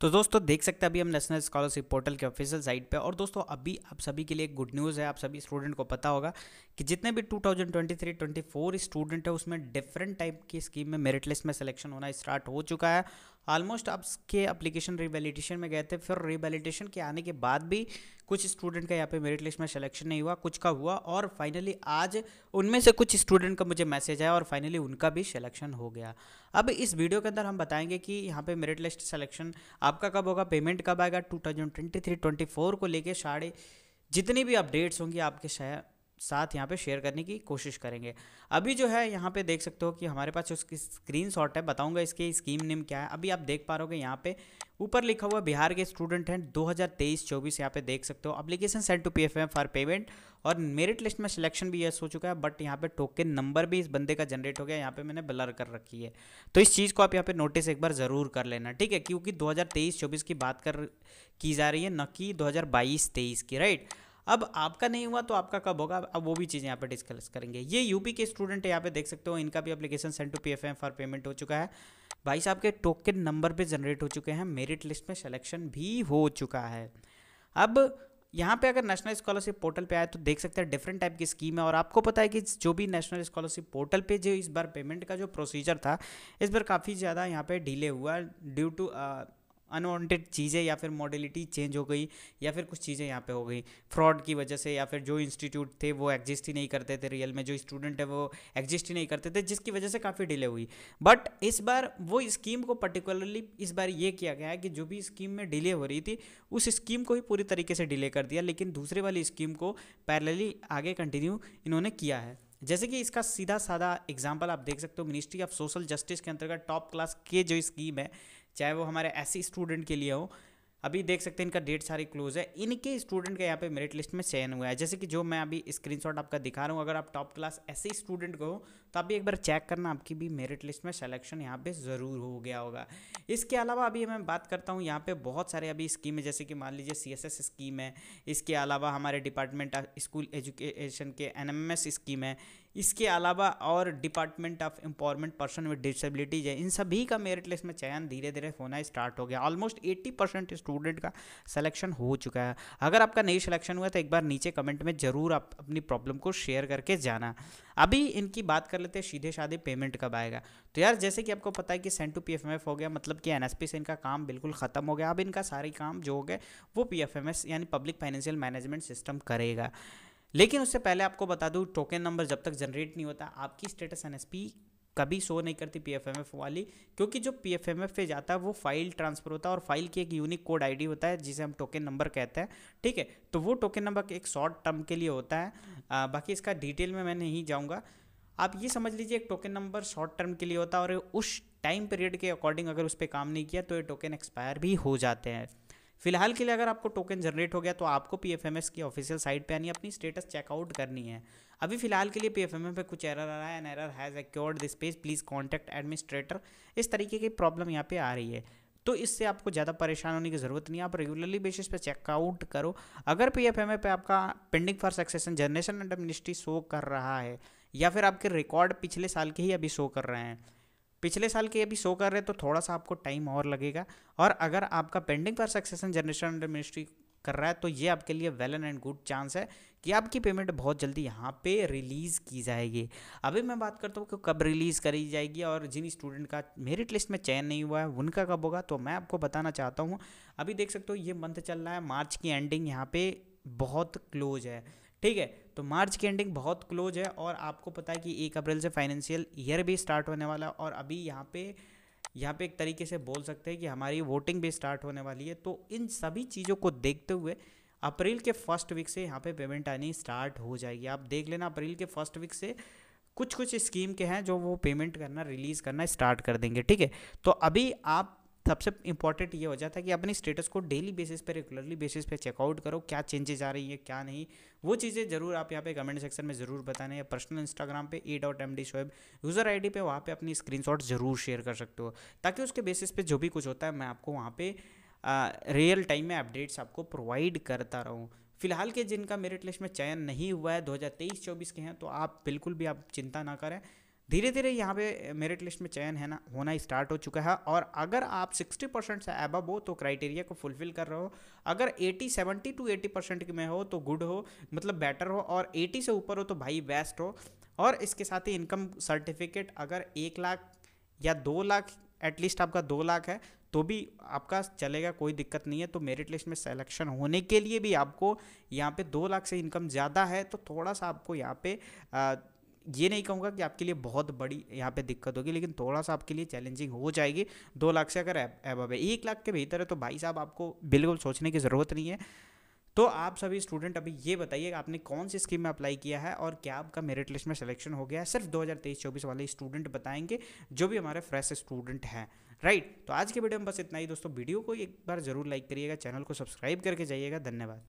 तो दोस्तों देख सकते हैं अभी हम नेशनल स्कॉलरशिप पोर्टल के ऑफिशियल साइट पे और दोस्तों अभी आप सभी के लिए एक गुड न्यूज़ है आप सभी स्टूडेंट को पता होगा कि जितने भी 2023-24 स्टूडेंट है उसमें डिफरेंट टाइप की स्कीम में मेरिट लिस्ट में सिलेक्शन होना स्टार्ट हो चुका है ऑलमोस्ट अब के अप्लीकेशन रिवेलिडेशन में गए थे फिर रिवेलिडेशन के आने के बाद भी कुछ स्टूडेंट का यहाँ पे मेरिट लिस्ट में सिलेक्शन नहीं हुआ कुछ का हुआ और फाइनली आज उनमें से कुछ स्टूडेंट का मुझे मैसेज आया और फाइनली उनका भी सिलेक्शन हो गया अब इस वीडियो के अंदर हम बताएंगे कि यहाँ पे मेरिट लिस्ट सिलेक्शन आपका कब होगा पेमेंट कब आएगा two thousand twenty three twenty four को लेके साढ़े जितनी भी अपडेट्स होंगी आपके शायद साथ यहाँ पे शेयर करने की कोशिश करेंगे अभी जो है यहाँ पे देख सकते हो कि हमारे पास उसकी स्क्रीन शॉट है बताऊँगा इसकी स्कीम नेम क्या है अभी आप देख पा रहे यहाँ पे ऊपर लिखा हुआ बिहार के स्टूडेंट हैं 2023-24 यहाँ पे देख सकते हो application send to PFM for payment और मेरिट लिस्ट में सिलेक्शन भी यस हो चुका है बट यहाँ पे टोकन नंबर भी इस बंदे का जनरेट हो गया यहाँ पे मैंने ब्लर कर रखी है तो इस चीज़ को आप यहाँ पे नोटिस एक बार ज़रूर कर लेना ठीक है क्योंकि दो हज़ार की बात कर की जा रही है न कि दो हज़ार की राइट अब आपका नहीं हुआ तो आपका कब होगा अब वो भी चीज़ें यहाँ पे डिस्कस करेंगे ये यूपी के स्टूडेंट है यहाँ पे देख सकते हो इनका भी application send to P F for payment हो चुका है भाई साहब के टोकन नंबर पे जनरेट हो चुके हैं मेरिट लिस्ट में सेलेक्शन भी हो चुका है अब यहाँ पे अगर नेशनल स्कॉलरशिप पोर्टल पे आए तो देख सकते हैं डिफरेंट टाइप की स्कीम है और आपको पता है कि जो भी नेशनल स्कॉलरशिप पोर्टल पे जो इस बार पेमेंट का जो प्रोसीजर था इस बार काफ़ी ज़्यादा यहाँ पे डिले हुआ ड्यू टू अनवांटेड चीज़ें या फिर मॉडलिटी चेंज हो गई या फिर कुछ चीज़ें यहाँ पे हो गई फ्रॉड की वजह से या फिर जो इंस्टीट्यूट थे वो एग्जिस्ट ही नहीं करते थे रियल में जो स्टूडेंट है वो एग्जिस्ट ही नहीं करते थे जिसकी वजह से काफ़ी डिले हुई बट इस बार वो स्कीम को पर्टिकुलरली इस बार ये किया गया है कि जो भी स्कीम में डिले हो रही थी उस स्कीम को ही पूरी तरीके से डिले कर दिया लेकिन दूसरे वाली स्कीम को पैरेलली आगे कंटिन्यू इन्होंने किया है जैसे कि इसका सीधा साधा एग्जाम्पल आप देख सकते हो मिनिस्ट्री ऑफ सोशल जस्टिस के अंतर्गत टॉप क्लास के जो स्कीम है चाहे वो हमारे ऐसी स्टूडेंट के लिए हो अभी देख सकते हैं इनका डेट सारी क्लोज है इनके स्टूडेंट का यहाँ पे मेरिट लिस्ट में चयन हुआ है जैसे कि जो मैं अभी स्क्रीनशॉट आपका दिखा रहा हूँ अगर आप टॉप क्लास ऐसे स्टूडेंट को हो तो आप भी एक बार चेक करना आपकी भी मेरिट लिस्ट में सिलेक्शन यहाँ पे ज़रूर हो गया होगा इसके अलावा अभी मैं बात करता हूँ यहाँ पर बहुत सारे अभी स्कीम है जैसे कि मान लीजिए सी स्कीम है इसके अलावा हमारे डिपार्टमेंट स्कूल एजुकेशन के एन स्कीम है इसके अलावा और department of empowerment person with disabilities है इन सभी का मेरिट लिस्ट में चयन धीरे धीरे होना स्टार्ट हो गया ऑलमोस्ट 80 परसेंट स्टूडेंट का सिलेक्शन हो चुका है अगर आपका नहीं सिलेक्शन हुआ तो एक बार नीचे कमेंट में ज़रूर आप अपनी प्रॉब्लम को शेयर करके जाना अभी इनकी बात कर लेते हैं सीधे साधे पेमेंट कब आएगा तो यार जैसे कि आपको पता है कि सेंट टू पी हो गया मतलब कि एन से इनका काम बिल्कुल ख़त्म हो गया अब इनका सारे काम जो हो गए वो पी यानी पब्लिक फाइनेंशियल मैनेजमेंट सिस्टम करेगा लेकिन उससे पहले आपको बता दूँ टोकन नंबर जब तक जनरेट नहीं होता आपकी स्टेटस एन कभी शो नहीं करती पी वाली क्योंकि जो एफ पे जाता है वो फाइल ट्रांसफर होता है और फाइल की एक यूनिक कोड आईडी होता है जिसे हम टोकन नंबर कहते हैं ठीक है तो वो टोकन नंबर एक शॉर्ट टर्म के लिए होता है आ, बाकी इसका डिटेल में मैं नहीं जाऊँगा आप ये समझ लीजिए एक टोकन नंबर शॉर्ट टर्म के लिए होता है और उस टाइम पीरियड के अकॉर्डिंग अगर उस पर काम नहीं किया तो ये टोकन एक्सपायर भी हो जाते हैं फिलहाल के लिए अगर आपको टोकन जनरेट हो गया तो आपको पी की ऑफिशियल साइट पर यानी अपनी स्टेटस चेकआउट करनी है अभी फिलहाल के लिए पी एफ एम पर कुछ एरर आ रहा है an error has occurred this page please contact administrator इस तरीके की प्रॉब्लम यहाँ पे आ रही है तो इससे आपको ज़्यादा परेशान होने की ज़रूरत नहीं है आप रेगुलरली बेसिस पे चेकआउट करो अगर पी एफ एम पे आपका pending for succession generation and ministry show कर रहा है या फिर आपके रिकॉर्ड पिछले साल के ही अभी शो कर रहे हैं पिछले साल के अभी शो कर रहे हैं तो थोड़ा सा आपको टाइम और लगेगा और अगर आपका पेंडिंग पर सक्सेसन जनरेशन अंडर मिनिस्ट्री कर रहा है तो ये आपके लिए well and and good chance है कि आपकी पेमेंट बहुत जल्दी यहाँ पे रिलीज़ की जाएगी अभी मैं बात करता हूँ कि कब रिलीज़ करी जाएगी और जिन स्टूडेंट का मेरिट लिस्ट में चयन नहीं हुआ है उनका कब होगा तो मैं आपको बताना चाहता हूँ अभी देख सकते हो ये मंथ चल रहा है मार्च की एंडिंग यहाँ पे बहुत क्लोज है ठीक है तो मार्च की एंडिंग बहुत क्लोज है और आपको पता है कि एक अप्रैल से फाइनेंशियल ईयर भी स्टार्ट होने वाला है और अभी यहाँ पे यहाँ पे एक तरीके से बोल सकते हैं कि हमारी वोटिंग भी स्टार्ट होने वाली है तो इन सभी चीज़ों को देखते हुए अप्रैल के फर्स्ट वीक से यहाँ पे पेमेंट आनी स्टार्ट हो जाएगी आप देख लेना अप्रैल के फर्स्ट वीक से कुछ कुछ स्कीम के हैं जो वो पेमेंट करना रिलीज़ करना स्टार्ट कर देंगे ठीक है तो अभी आप सबसे तो इंपॉर्टेंट ये हो जाता है कि अपने स्टेटस को डेली बेसिस पे रेगुलरली बेसिस पे चेकआउट करो क्या चेंजेस आ रही है क्या नहीं वो चीज़ें जरूर आप यहाँ पे कमेंट सेक्शन में ज़रूर बताने या पर्सनल इंस्टाग्राम पे A dot M D Shoaib user I D पर वहाँ पर अपनी स्क्रीन ज़रूर शेयर कर सकते हो ताकि उसके बेसिस पे जो भी कुछ होता है मैं आपको वहाँ पे रियल टाइम में अपडेट्स आपको प्रोवाइड करता रहूँ फिलहाल के जिनका मेरिट लिस्ट में चयन नहीं हुआ है दो हज़ार तेईस चौबीस के हैं तो आप बिल्कुल भी आप चिंता ना करें धीरे धीरे यहाँ पे मेरिट लिस्ट में चयन है ना होना स्टार्ट हो चुका है और अगर आप 60 परसेंट से एबब हो तो क्राइटेरिया को फुलफिल कर रहे हो अगर 80 70 टू 80 परसेंट में हो तो गुड हो मतलब बेटर हो और 80 से ऊपर हो तो भाई बेस्ट हो और इसके साथ ही इनकम सर्टिफिकेट अगर एक लाख या दो लाख एटलीस्ट आपका दो लाख है तो भी आपका चलेगा कोई दिक्कत नहीं है तो मेरिट लिस्ट में सेलेक्शन होने के लिए भी आपको यहाँ पे दो लाख से इनकम ज़्यादा है तो थोड़ा सा आपको यहाँ पे आ, ये नहीं कहूँगा कि आपके लिए बहुत बड़ी यहाँ पे दिक्कत होगी लेकिन थोड़ा सा आपके लिए चैलेंजिंग हो जाएगी दो लाख से अगर एब है एक लाख के भीतर है तो भाई साहब आपको बिल्कुल सोचने की ज़रूरत नहीं है तो आप सभी स्टूडेंट अभी ये बताइए आपने कौन सी स्कीम में अप्लाई किया है और क्या आपका मेरिट लिस्ट में सिलेक्शन हो गया है सिर्फ 2023-24 वाले स्टूडेंट बताएंगे जो भी हमारे फ्रेश स्टूडेंट हैं राइट तो आज के वीडियो में बस इतना ही दोस्तों वीडियो को एक बार जरूर लाइक करिएगा चैनल को सब्सक्राइब करके जाइएगा धन्यवाद